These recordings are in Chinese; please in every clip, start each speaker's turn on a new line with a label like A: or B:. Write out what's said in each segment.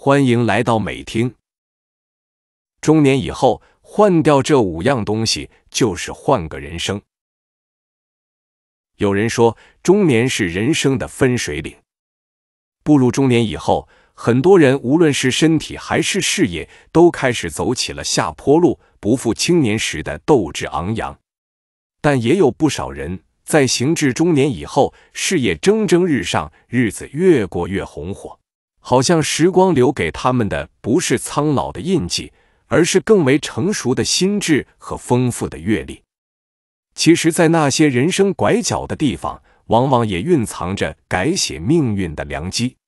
A: 欢迎来到美听。中年以后换掉这五样东西，就是换个人生。有人说，中年是人生的分水岭。步入中年以后，很多人无论是身体还是事业，都开始走起了下坡路，不复青年时的斗志昂扬。但也有不少人在行至中年以后，事业蒸蒸日上，日子越过越红火。好像时光留给他们的不是苍老的印记，而是更为成熟的心智和丰富的阅历。其实，在那些人生拐角的地方，往往也蕴藏着改写命运的良机。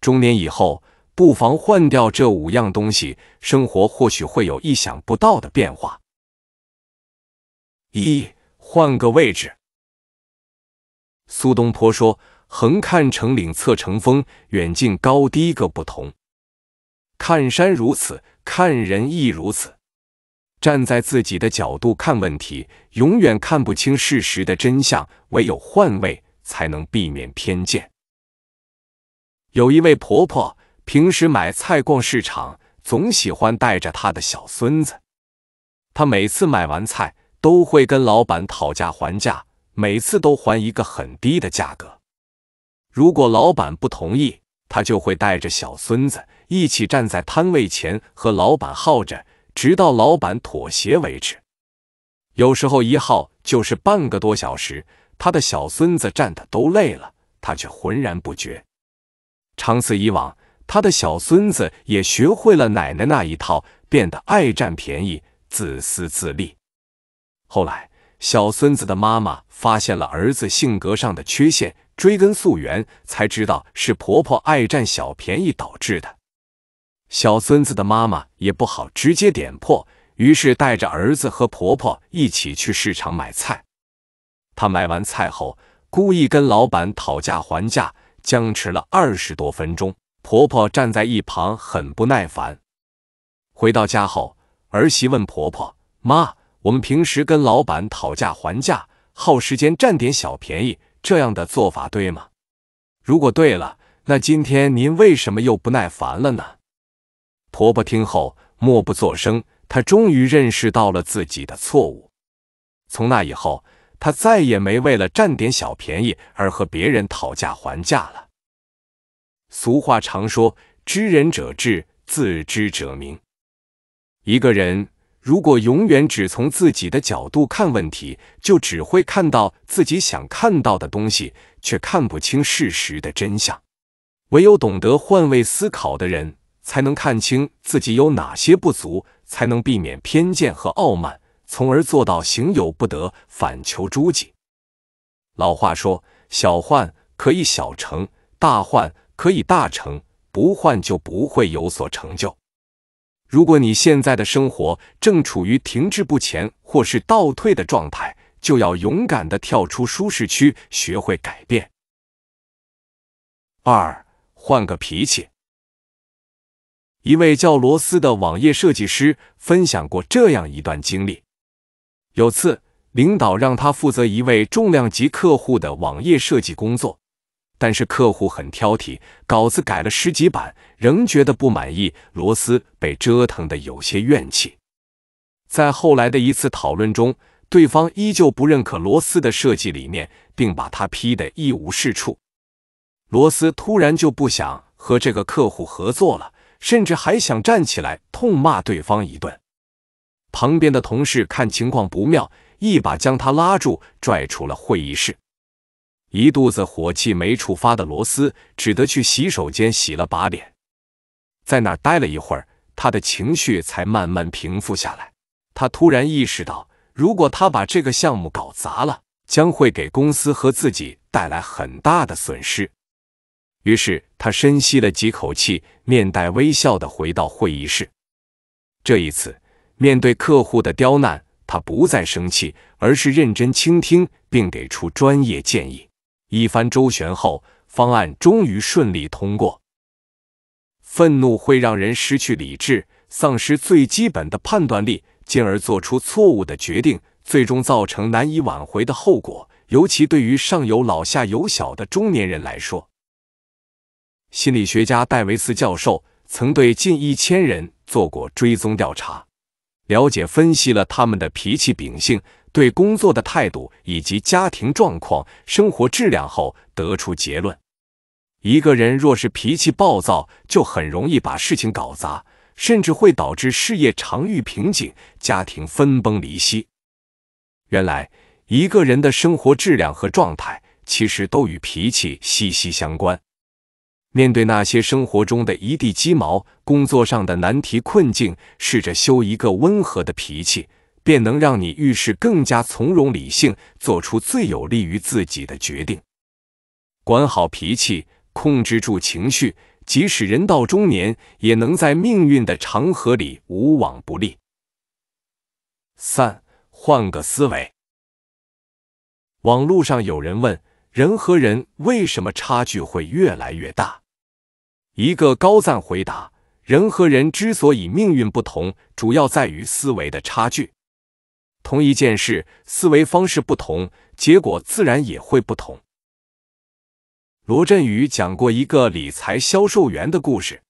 A: 中年以后，不妨换掉这五样东西，生活或许会有意想不到的变化。一，换个位置。苏东坡说。横看成岭侧成峰，远近高低各不同。看山如此，看人亦如此。站在自己的角度看问题，永远看不清事实的真相。唯有换位，才能避免偏见。有一位婆婆，平时买菜逛市场，总喜欢带着她的小孙子。她每次买完菜，都会跟老板讨价还价，每次都还一个很低的价格。如果老板不同意，他就会带着小孙子一起站在摊位前和老板耗着，直到老板妥协为止。有时候一耗就是半个多小时，他的小孙子站的都累了，他却浑然不觉。长此以往，他的小孙子也学会了奶奶那一套，变得爱占便宜、自私自利。后来，小孙子的妈妈发现了儿子性格上的缺陷。追根溯源，才知道是婆婆爱占小便宜导致的。小孙子的妈妈也不好直接点破，于是带着儿子和婆婆一起去市场买菜。她买完菜后，故意跟老板讨价还价，僵持了二十多分钟。婆婆站在一旁很不耐烦。回到家后，儿媳问婆婆：“妈，我们平时跟老板讨价还价，耗时间占点小便宜。”这样的做法对吗？如果对了，那今天您为什么又不耐烦了呢？婆婆听后默不作声，她终于认识到了自己的错误。从那以后，她再也没为了占点小便宜而和别人讨价还价了。俗话常说：“知人者智，自知者明。”一个人。如果永远只从自己的角度看问题，就只会看到自己想看到的东西，却看不清事实的真相。唯有懂得换位思考的人，才能看清自己有哪些不足，才能避免偏见和傲慢，从而做到行有不得，反求诸己。老话说：“小患可以小成，大患可以大成，不患就不会有所成就。”如果你现在的生活正处于停滞不前或是倒退的状态，就要勇敢的跳出舒适区，学会改变。二，换个脾气。一位叫罗斯的网页设计师分享过这样一段经历：有次，领导让他负责一位重量级客户的网页设计工作。但是客户很挑剔，稿子改了十几版，仍觉得不满意。罗斯被折腾的有些怨气。在后来的一次讨论中，对方依旧不认可罗斯的设计理念，并把他批得一无是处。罗斯突然就不想和这个客户合作了，甚至还想站起来痛骂对方一顿。旁边的同事看情况不妙，一把将他拉住，拽出了会议室。一肚子火气没处发的罗斯只得去洗手间洗了把脸，在那待了一会儿，他的情绪才慢慢平复下来。他突然意识到，如果他把这个项目搞砸了，将会给公司和自己带来很大的损失。于是他深吸了几口气，面带微笑地回到会议室。这一次面对客户的刁难，他不再生气，而是认真倾听，并给出专业建议。一番周旋后，方案终于顺利通过。愤怒会让人失去理智，丧失最基本的判断力，进而做出错误的决定，最终造成难以挽回的后果。尤其对于上有老下有小的中年人来说，心理学家戴维斯教授曾对近一千人做过追踪调查，了解分析了他们的脾气秉性。对工作的态度以及家庭状况、生活质量后，得出结论：一个人若是脾气暴躁，就很容易把事情搞砸，甚至会导致事业常遇瓶颈，家庭分崩离析。原来，一个人的生活质量和状态其实都与脾气息息相关。面对那些生活中的一地鸡毛、工作上的难题困境，试着修一个温和的脾气。便能让你遇事更加从容理性，做出最有利于自己的决定。管好脾气，控制住情绪，即使人到中年，也能在命运的长河里无往不利。三，换个思维。网络上有人问：人和人为什么差距会越来越大？一个高赞回答：人和人之所以命运不同，主要在于思维的差距。同一件事，思维方式不同，结果自然也会不同。罗振宇讲过一个理财销售员的故事。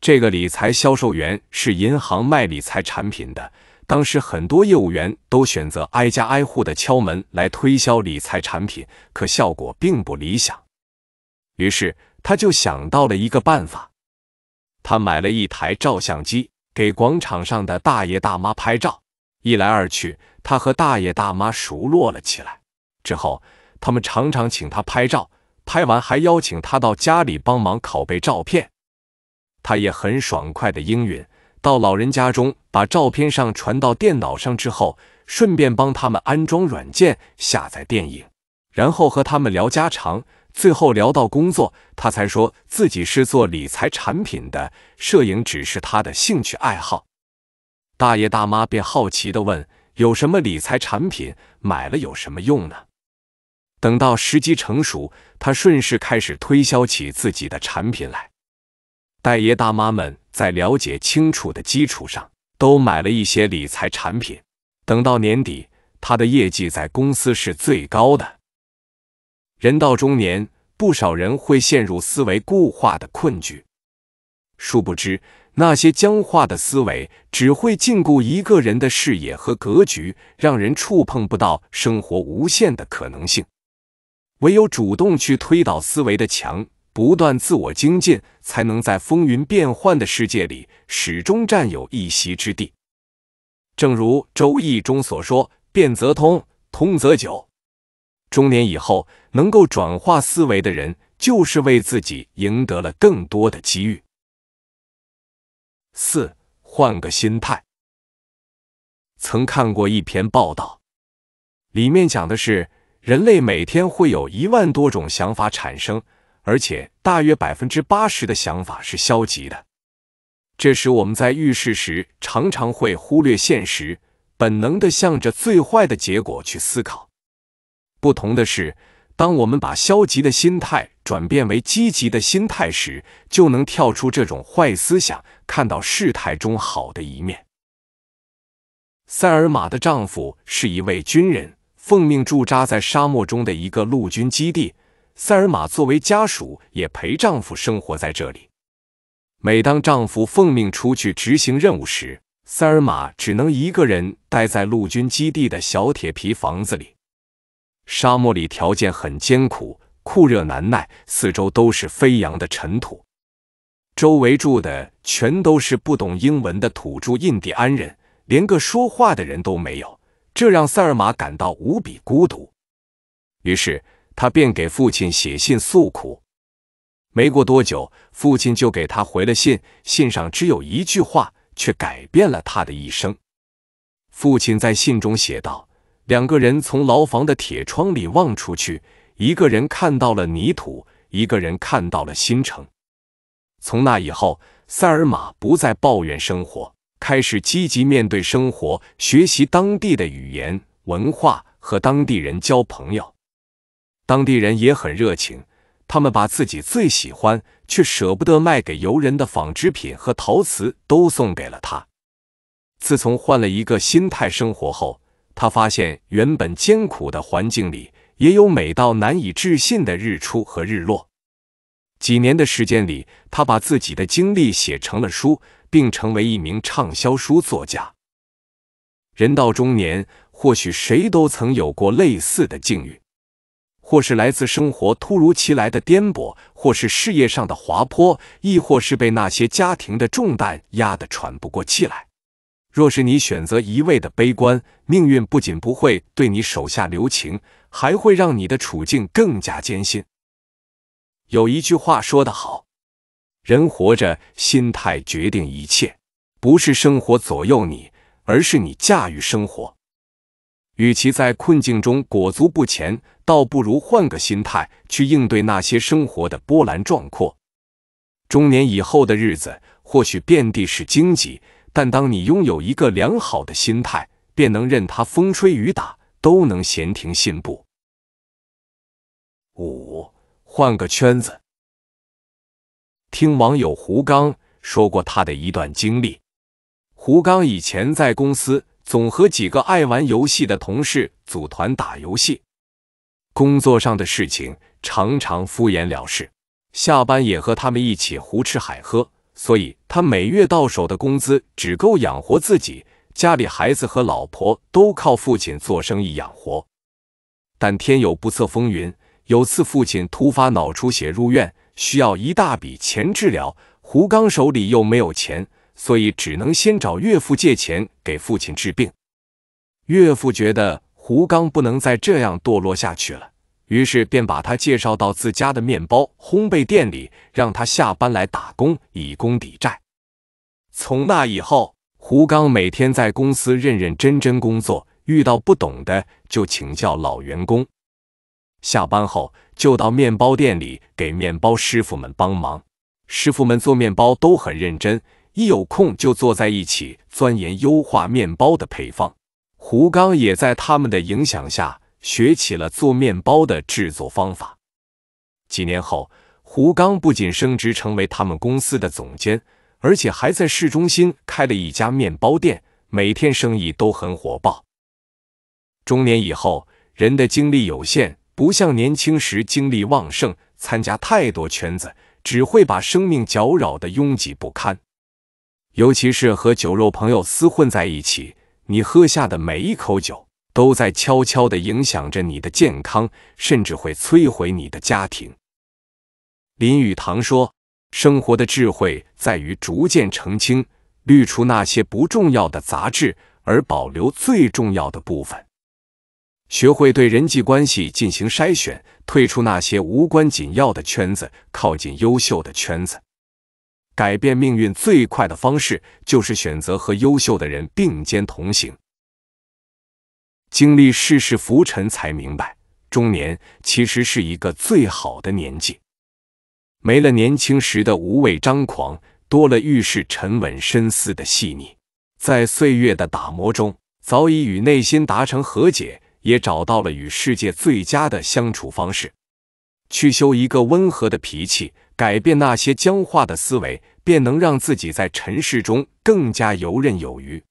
A: 这个理财销售员是银行卖理财产品的，当时很多业务员都选择挨家挨户的敲门来推销理财产品，可效果并不理想。于是他就想到了一个办法，他买了一台照相机，给广场上的大爷大妈拍照。一来二去，他和大爷大妈熟络了起来。之后，他们常常请他拍照，拍完还邀请他到家里帮忙拷贝照片。他也很爽快的应允，到老人家中把照片上传到电脑上之后，顺便帮他们安装软件、下载电影，然后和他们聊家常。最后聊到工作，他才说自己是做理财产品的，摄影只是他的兴趣爱好。大爷大妈便好奇的问：“有什么理财产品？买了有什么用呢？”等到时机成熟，他顺势开始推销起自己的产品来。大爷大妈们在了解清楚的基础上，都买了一些理财产品。等到年底，他的业绩在公司是最高的。人到中年，不少人会陷入思维固化的困局，殊不知。那些僵化的思维只会禁锢一个人的视野和格局，让人触碰不到生活无限的可能性。唯有主动去推倒思维的墙，不断自我精进，才能在风云变幻的世界里始终占有一席之地。正如《周易》中所说：“变则通，通则久。”中年以后，能够转化思维的人，就是为自己赢得了更多的机遇。四，换个心态。曾看过一篇报道，里面讲的是人类每天会有一万多种想法产生，而且大约百分之八十的想法是消极的。这使我们在遇事时常常会忽略现实，本能地向着最坏的结果去思考。不同的是。当我们把消极的心态转变为积极的心态时，就能跳出这种坏思想，看到事态中好的一面。塞尔玛的丈夫是一位军人，奉命驻扎在沙漠中的一个陆军基地。塞尔玛作为家属，也陪丈夫生活在这里。每当丈夫奉命出去执行任务时，塞尔玛只能一个人待在陆军基地的小铁皮房子里。沙漠里条件很艰苦，酷热难耐，四周都是飞扬的尘土，周围住的全都是不懂英文的土著印第安人，连个说话的人都没有，这让塞尔玛感到无比孤独。于是，他便给父亲写信诉苦。没过多久，父亲就给他回了信，信上只有一句话，却改变了他的一生。父亲在信中写道。两个人从牢房的铁窗里望出去，一个人看到了泥土，一个人看到了新城。从那以后，塞尔玛不再抱怨生活，开始积极面对生活，学习当地的语言、文化和当地人交朋友。当地人也很热情，他们把自己最喜欢却舍不得卖给游人的纺织品和陶瓷都送给了他。自从换了一个心态生活后，他发现，原本艰苦的环境里也有美到难以置信的日出和日落。几年的时间里，他把自己的经历写成了书，并成为一名畅销书作家。人到中年，或许谁都曾有过类似的境遇，或是来自生活突如其来的颠簸，或是事业上的滑坡，亦或是被那些家庭的重担压得喘不过气来。若是你选择一味的悲观，命运不仅不会对你手下留情，还会让你的处境更加艰辛。有一句话说得好：“人活着，心态决定一切，不是生活左右你，而是你驾驭生活。”与其在困境中裹足不前，倒不如换个心态去应对那些生活的波澜壮阔。中年以后的日子，或许遍地是荆棘。但当你拥有一个良好的心态，便能任他风吹雨打，都能闲庭信步。五，换个圈子。听网友胡刚说过他的一段经历。胡刚以前在公司总和几个爱玩游戏的同事组团打游戏，工作上的事情常常敷衍了事，下班也和他们一起胡吃海喝。所以他每月到手的工资只够养活自己，家里孩子和老婆都靠父亲做生意养活。但天有不测风云，有次父亲突发脑出血入院，需要一大笔钱治疗。胡刚手里又没有钱，所以只能先找岳父借钱给父亲治病。岳父觉得胡刚不能再这样堕落下去了。于是便把他介绍到自家的面包烘焙店里，让他下班来打工，以工抵债。从那以后，胡刚每天在公司认认真真工作，遇到不懂的就请教老员工。下班后就到面包店里给面包师傅们帮忙。师傅们做面包都很认真，一有空就坐在一起钻研优化面包的配方。胡刚也在他们的影响下。学起了做面包的制作方法。几年后，胡刚不仅升职成为他们公司的总监，而且还在市中心开了一家面包店，每天生意都很火爆。中年以后，人的精力有限，不像年轻时精力旺盛，参加太多圈子，只会把生命搅扰的拥挤不堪。尤其是和酒肉朋友厮混在一起，你喝下的每一口酒。都在悄悄地影响着你的健康，甚至会摧毁你的家庭。林语堂说：“生活的智慧在于逐渐澄清，滤除那些不重要的杂质，而保留最重要的部分。学会对人际关系进行筛选，退出那些无关紧要的圈子，靠近优秀的圈子。改变命运最快的方式，就是选择和优秀的人并肩同行。”经历世事浮沉，才明白中年其实是一个最好的年纪。没了年轻时的无畏张狂，多了遇事沉稳深思的细腻。在岁月的打磨中，早已与内心达成和解，也找到了与世界最佳的相处方式。去修一个温和的脾气，改变那些僵化的思维，便能让自己在尘世中更加游刃有余。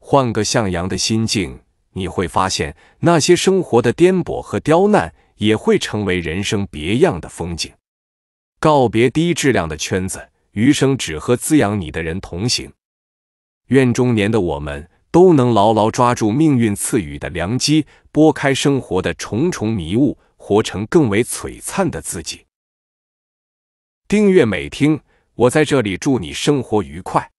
A: 换个向阳的心境。你会发现，那些生活的颠簸和刁难，也会成为人生别样的风景。告别低质量的圈子，余生只和滋养你的人同行。愿中年的我们都能牢牢抓住命运赐予的良机，拨开生活的重重迷雾，活成更为璀璨的自己。订阅美听，我在这里祝你生活愉快。